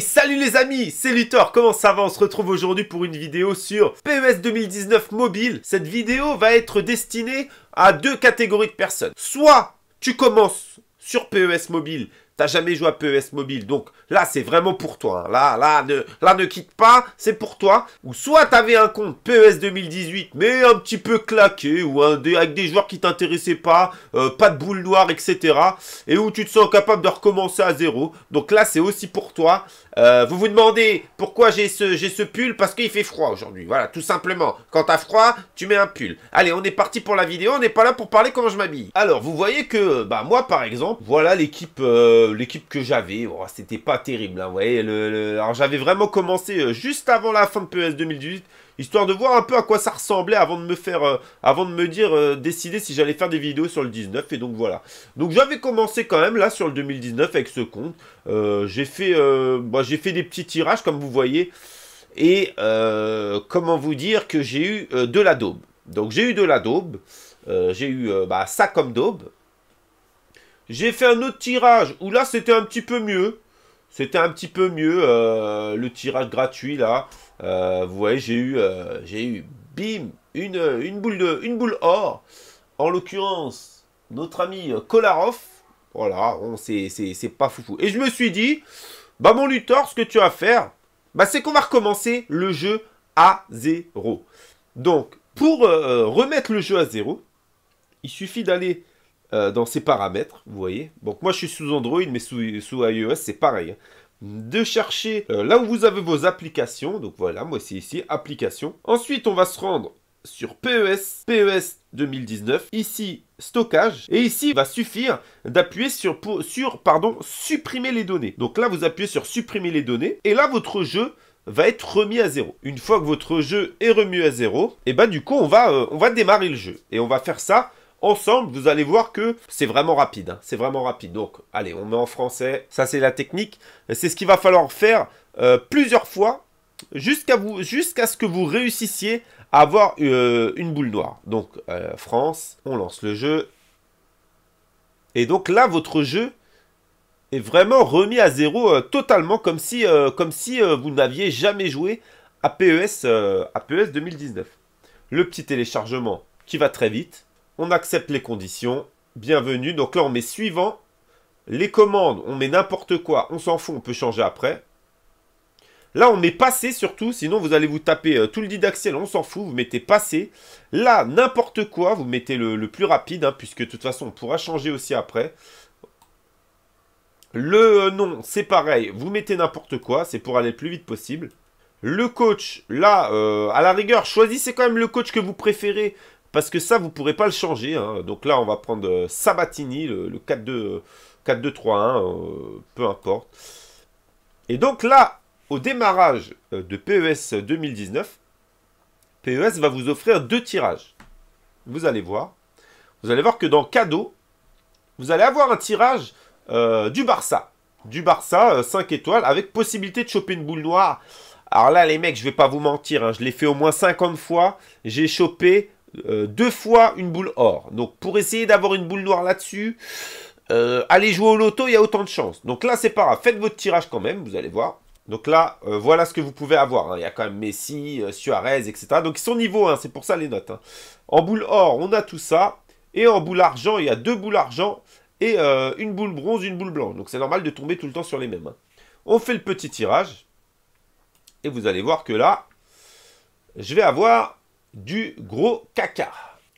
Salut les amis, c'est Luthor, comment ça va On se retrouve aujourd'hui pour une vidéo sur PES 2019 Mobile. Cette vidéo va être destinée à deux catégories de personnes. Soit tu commences sur PES Mobile T'as jamais joué à PES mobile, donc là c'est vraiment pour toi. Hein. Là, là, ne, là ne quitte pas, c'est pour toi. Ou soit t'avais un compte PES 2018, mais un petit peu claqué, ou avec des joueurs qui t'intéressaient pas, euh, pas de boule noire, etc. Et où tu te sens capable de recommencer à zéro. Donc là c'est aussi pour toi. Euh, vous vous demandez pourquoi j'ai ce, ce pull Parce qu'il fait froid aujourd'hui. Voilà, tout simplement. Quand t'as froid, tu mets un pull. Allez, on est parti pour la vidéo. On n'est pas là pour parler comment je m'habille. Alors, vous voyez que, bah moi par exemple, voilà l'équipe. Euh, euh, l'équipe que j'avais, oh, c'était pas terrible. Hein, alors j'avais vraiment commencé euh, juste avant la fin de PES 2018, histoire de voir un peu à quoi ça ressemblait avant de me faire, euh, avant de me dire, décider si j'allais faire des vidéos sur le 19. Et donc voilà. Donc j'avais commencé quand même là sur le 2019 avec ce compte. j'ai fait, bah, j'ai fait des petits tirages comme vous voyez. Et comment vous dire que j'ai eu de la daube. Donc j'ai eu de la daube. j'ai eu bah, ça comme daube. J'ai fait un autre tirage où là, c'était un petit peu mieux. C'était un petit peu mieux euh, le tirage gratuit là. Euh, vous voyez, j'ai eu, euh, j'ai eu, bim, une, boule de, une boule or. En l'occurrence, notre ami Kolarov. Voilà, c'est pas foufou. Et je me suis dit, bah mon Luthor, ce que tu vas faire, bah c'est qu'on va recommencer le jeu à zéro. Donc, pour remettre le jeu à zéro, il suffit d'aller euh, dans ses paramètres, vous voyez. Donc moi je suis sous Android, mais sous, sous iOS c'est pareil. Hein. De chercher euh, là où vous avez vos applications. Donc voilà, moi c'est ici, applications. Ensuite on va se rendre sur PES, PES 2019. Ici, stockage. Et ici, il va suffire d'appuyer sur, sur pardon, supprimer les données. Donc là, vous appuyez sur supprimer les données. Et là, votre jeu va être remis à zéro. Une fois que votre jeu est remis à zéro, et eh ben du coup, on va, euh, on va démarrer le jeu. Et on va faire ça ensemble, vous allez voir que c'est vraiment rapide. Hein. c'est vraiment rapide. Donc, allez, on met en français. Ça, c'est la technique. C'est ce qu'il va falloir faire euh, plusieurs fois jusqu'à ce que vous réussissiez à avoir euh, une boule noire. Donc, euh, France, on lance le jeu. Et donc là, votre jeu est vraiment remis à zéro totalement, comme si, comme si vous n'aviez jamais joué à PES, à PES 2019. Le petit téléchargement qui va très vite on accepte les conditions, bienvenue. Donc là, on met suivant, les commandes, on met n'importe quoi, on s'en fout, on peut changer après. Là, on met passé surtout, sinon vous allez vous taper euh, tout le didaxiel. on s'en fout, vous mettez passé. Là, n'importe quoi, vous mettez le, plus rapide, hein, puisque de toute façon, on pourra changer aussi après. Le euh, nom, c'est pareil, vous mettez n'importe quoi, c'est pour aller le plus vite possible. Le coach, là, euh, à la rigueur, choisissez quand même le coach que vous préférez parce que ça, vous ne pourrez pas le changer. Hein. Donc là, on va prendre euh, Sabatini, le, le 4-2-3-1, euh, peu importe. Et donc là, au démarrage euh, de PES 2019, PES va vous offrir deux tirages. Vous allez voir. Vous allez voir que dans Cadeau, vous allez avoir un tirage du Barça. Du Barça, 5 étoiles, avec possibilité de choper une boule noire. Alors là, les mecs, je vais pas vous mentir, hein, je l'ai fait au moins 50 fois. J'ai chopé euh, deux fois une boule or. Donc pour essayer d'avoir une boule noire là-dessus, euh, allez jouer au loto, il y a autant de chances. Donc là, c'est pas grave. Faites votre tirage quand même, vous allez voir. Donc là, euh, voilà ce que vous pouvez avoir. Hein. Il y a quand même Messi, Suarez, etc. Donc ils sont niveau c'est pour ça les notes. Hein. En boule or, on a tout ça. Et en boule argent, il y a deux boules argent et une boule bronze, une boule blanche. Donc c'est normal de tomber tout le temps sur les mêmes. Hein. On fait le petit tirage. Et vous allez voir que là, je vais avoir du gros caca.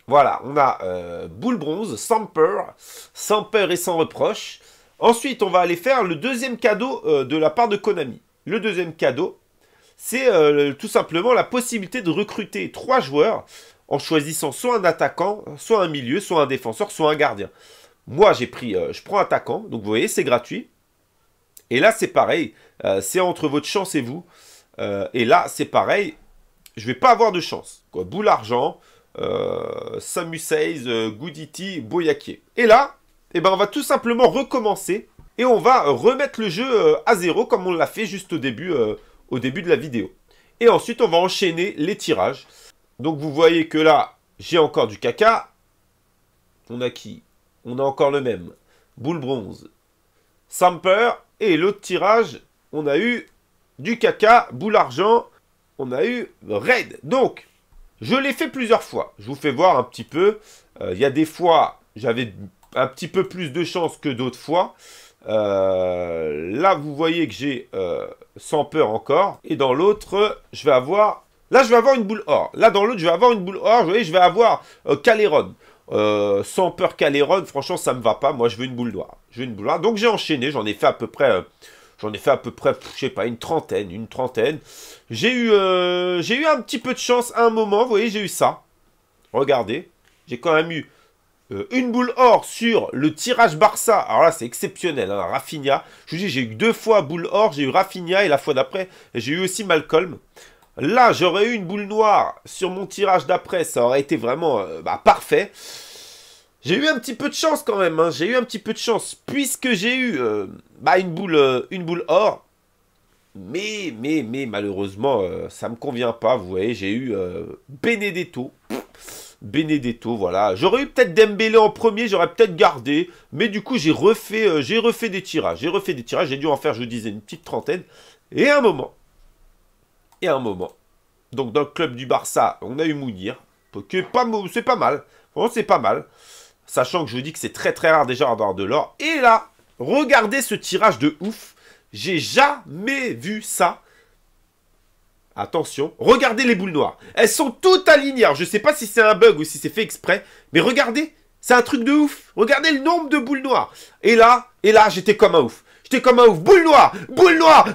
Voilà, on a euh, boule bronze, sans peur, sans peur et sans reproche. Ensuite, on va aller faire le deuxième cadeau euh, de la part de Konami. Le deuxième cadeau, c'est euh, tout simplement la possibilité de recruter trois joueurs en choisissant soit un attaquant, soit un milieu, soit un défenseur, soit un gardien. Moi, j'ai pris, je prends attaquant, donc vous voyez, c'est gratuit. Et là, c'est pareil, c'est entre votre chance et vous. et là, c'est pareil, je vais pas avoir de chance. Boule Argent, euh, Samu euh, Boyaké. Et là, eh ben, on va tout simplement recommencer et on va remettre le jeu euh, à zéro comme on l'a fait juste au début, euh, au début de la vidéo. Et ensuite, on va enchaîner les tirages. Donc, vous voyez que là, j'ai encore du caca. On a qui On a encore le même. Boule bronze. Samper. Et l'autre tirage, on a eu du caca, boule argent, on a eu Raid. Donc, je l'ai fait plusieurs fois. Je vous fais voir un petit peu. Euh, il y a des fois, j'avais un petit peu plus de chance que d'autres fois. Euh, là, vous voyez que j'ai euh, sans peur encore. Et dans l'autre, je vais avoir... Là, je vais avoir une boule or. Là, dans l'autre, je vais avoir une boule or. Vous voyez, je vais avoir Caléron. sans peur Caléron, franchement, ça me va pas. Moi, je veux une boule d'or. Je veux une boule Donc, j'ai enchaîné. J'en ai fait à peu près J'en ai fait à peu près, je sais pas, une trentaine, une trentaine. J'ai eu, euh, eu un petit peu de chance à un moment, vous voyez, j'ai eu ça. Regardez, j'ai quand même eu euh, une boule or sur le tirage Barça. Alors là, c'est exceptionnel, hein, Rafinha. Je vous dis, j'ai eu deux fois boule or, j'ai eu Rafinha et la fois d'après, j'ai eu aussi Malcolm. Là, j'aurais eu une boule noire sur mon tirage d'après, ça aurait été vraiment euh, bah, parfait. J'ai eu un petit peu de chance quand même, hein. j'ai eu un petit peu de chance, puisque j'ai eu euh, bah, une, boule, euh, une boule or, mais, mais, mais malheureusement, euh, ça ne me convient pas, vous voyez, j'ai eu Benedetto, Benedetto, voilà, j'aurais eu peut-être Dembélé en premier, j'aurais peut-être gardé, mais du coup j'ai refait, j'ai refait des tirages, j'ai refait des tirages, j'ai dû en faire, je vous disais, une petite trentaine, et un moment, et un moment, donc dans le club du Barça, on a eu Mounir, c'est pas, pas mal, bon, c'est pas mal, Sachant que je vous dis que c'est très très rare déjà d'avoir de l'or. Et là, regardez ce tirage de ouf. J'ai jamais vu ça. Attention, regardez les boules noires. Elles sont toutes alignées. Alors, je sais pas si c'est un bug ou si c'est fait exprès. Mais regardez, c'est un truc de ouf. Regardez le nombre de boules noires. Et là, et là, j'étais comme un ouf. J'étais comme un ouf. Boule noire, boule noire.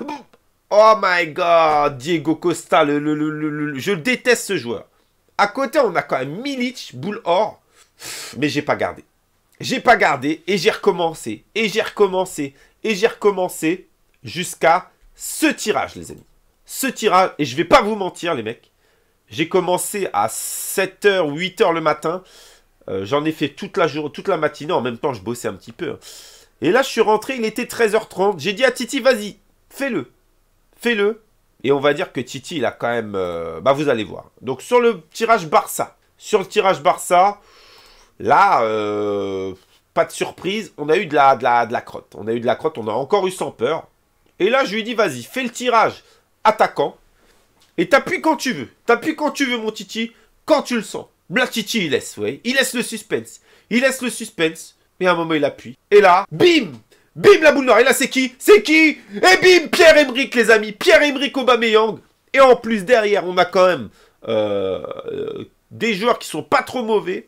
Oh my god, Diego Costa, le, je déteste ce joueur. À côté, on a quand même Milic, boule or. Mais j'ai pas gardé. J'ai pas gardé et j'ai recommencé, et j'ai recommencé, et j'ai recommencé jusqu'à ce tirage, les amis. Ce tirage, et je vais pas vous mentir, les mecs. J'ai commencé à 7h, 8h le matin. Euh, j'en ai fait toute la, journée toute la matinée. En même temps, je bossais un petit peu. Hein. Et là, je suis rentré, il était 13h30. J'ai dit à Titi, vas-y, fais-le. Fais-le. Et on va dire que Titi, il a quand même... Euh, bah, vous allez voir. Donc, sur le tirage Barça. Sur le tirage Barça, Là, euh, pas de surprise, on a eu de la, de, la, de la crotte. On a eu de la crotte, on a encore eu sans peur. Et là, je lui dis, vas-y, fais le tirage attaquant. Et t'appuies quand tu veux. T'appuies quand tu veux, mon Titi, quand tu le sens. Bla Titi, il laisse, ouais. Il laisse le suspense. Il laisse le suspense. Et à un moment, il appuie. Et là, bim Bim, la boule noire. Et là, c'est qui C'est qui Et bim, Pierre Emerick, les amis. Pierre Emerick Aubameyang. Et en plus, derrière, on a quand même euh, euh, des joueurs qui sont pas trop mauvais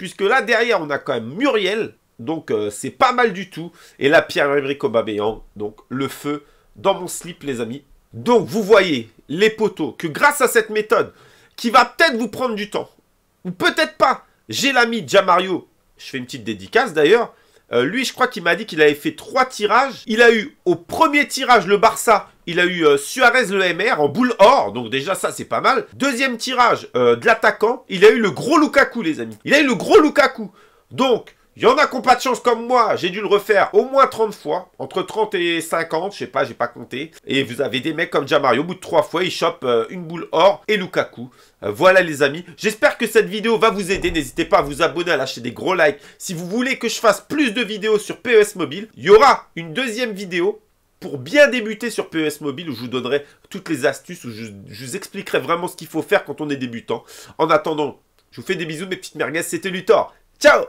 puisque là derrière on a quand même Muriel, donc euh, c'est pas mal du tout, et la pierre au Aubameyang, donc le feu dans mon slip les amis. Donc vous voyez les poteaux que grâce à cette méthode, qui va peut-être vous prendre du temps, ou peut-être pas, j'ai l'ami Jamario, je fais une petite dédicace d'ailleurs, euh, lui, je crois qu'il m'a dit qu'il avait fait trois tirages. Il a eu au premier tirage le Barça, il a eu euh, Suarez le MR en boule or, donc déjà ça c'est pas mal. Deuxième tirage euh, de l'attaquant, il a eu le gros Lukaku les amis. Il a eu le gros Lukaku. Donc il y en a qui n'ont pas de chance comme moi. J'ai dû le refaire au moins 30 fois. Entre 30 et 50, je sais pas, j'ai pas compté. Et vous avez des mecs comme Jamario. Au bout de 3 fois, ils chopent euh, une boule or et Lukaku. Euh, voilà les amis, j'espère que cette vidéo va vous aider, n'hésitez pas à vous abonner, à lâcher des gros likes. Si vous voulez que je fasse plus de vidéos sur PES Mobile, il y aura une deuxième vidéo pour bien débuter sur PES Mobile où je vous donnerai toutes les astuces, où je, je vous expliquerai vraiment ce qu'il faut faire quand on est débutant. En attendant, je vous fais des bisous mes petites merguez, c'était Luthor. Ciao